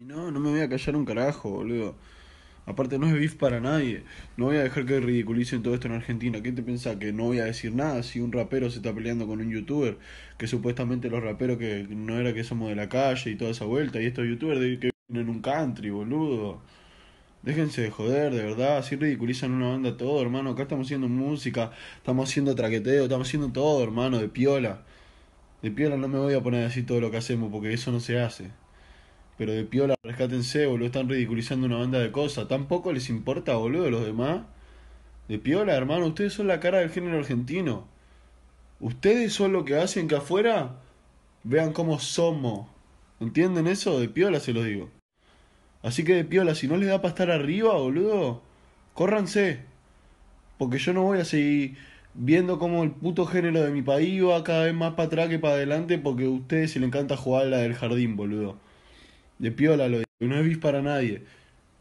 No, no me voy a callar un carajo, boludo. Aparte no es beef para nadie. No voy a dejar que ridiculicen todo esto en Argentina. ¿Quién te piensa Que no voy a decir nada si un rapero se está peleando con un youtuber. Que supuestamente los raperos que no era que somos de la calle y toda esa vuelta. Y estos youtubers de que vienen en un country, boludo. Déjense de joder, de verdad. Así ridiculizan una banda todo, hermano. Acá estamos haciendo música, estamos haciendo traqueteo, estamos haciendo todo, hermano, de piola. De piola no me voy a poner así todo lo que hacemos porque eso no se hace pero de piola, rescátense, boludo, están ridiculizando una banda de cosas. Tampoco les importa, boludo, los demás. De piola, hermano, ustedes son la cara del género argentino. Ustedes son lo que hacen que afuera vean cómo somos. ¿Entienden eso? De piola se los digo. Así que de piola, si no les da para estar arriba, boludo, córranse. Porque yo no voy a seguir viendo cómo el puto género de mi país va cada vez más para atrás que para adelante porque a ustedes se les encanta jugar la del jardín, boludo de piola lo digo, no es bis para nadie.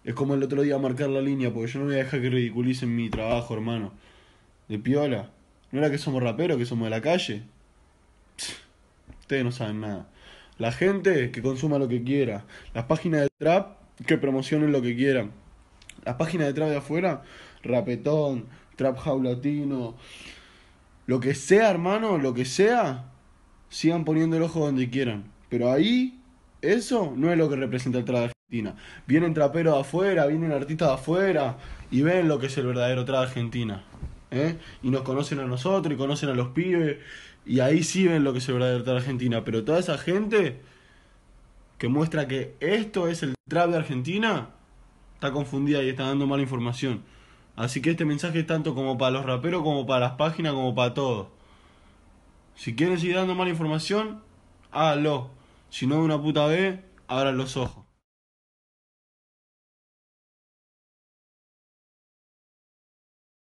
Es como el otro día marcar la línea, porque yo no voy a dejar que ridiculicen mi trabajo, hermano. De piola. ¿No era que somos raperos, que somos de la calle? ustedes no saben nada. La gente que consuma lo que quiera. Las páginas de trap que promocionen lo que quieran. Las páginas de trap de afuera, rapetón, trap jaulatino, lo que sea, hermano, lo que sea, sigan poniendo el ojo donde quieran. Pero ahí eso no es lo que representa el de argentina. Vienen traperos de afuera, vienen artistas de afuera y ven lo que es el verdadero de argentina. ¿eh? Y nos conocen a nosotros y conocen a los pibes y ahí sí ven lo que es el verdadero de argentina. Pero toda esa gente que muestra que esto es el trap de Argentina está confundida y está dando mala información. Así que este mensaje es tanto como para los raperos, como para las páginas, como para todos Si quieren seguir dando mala información, háganlo. Si no es una puta B, abran los ojos.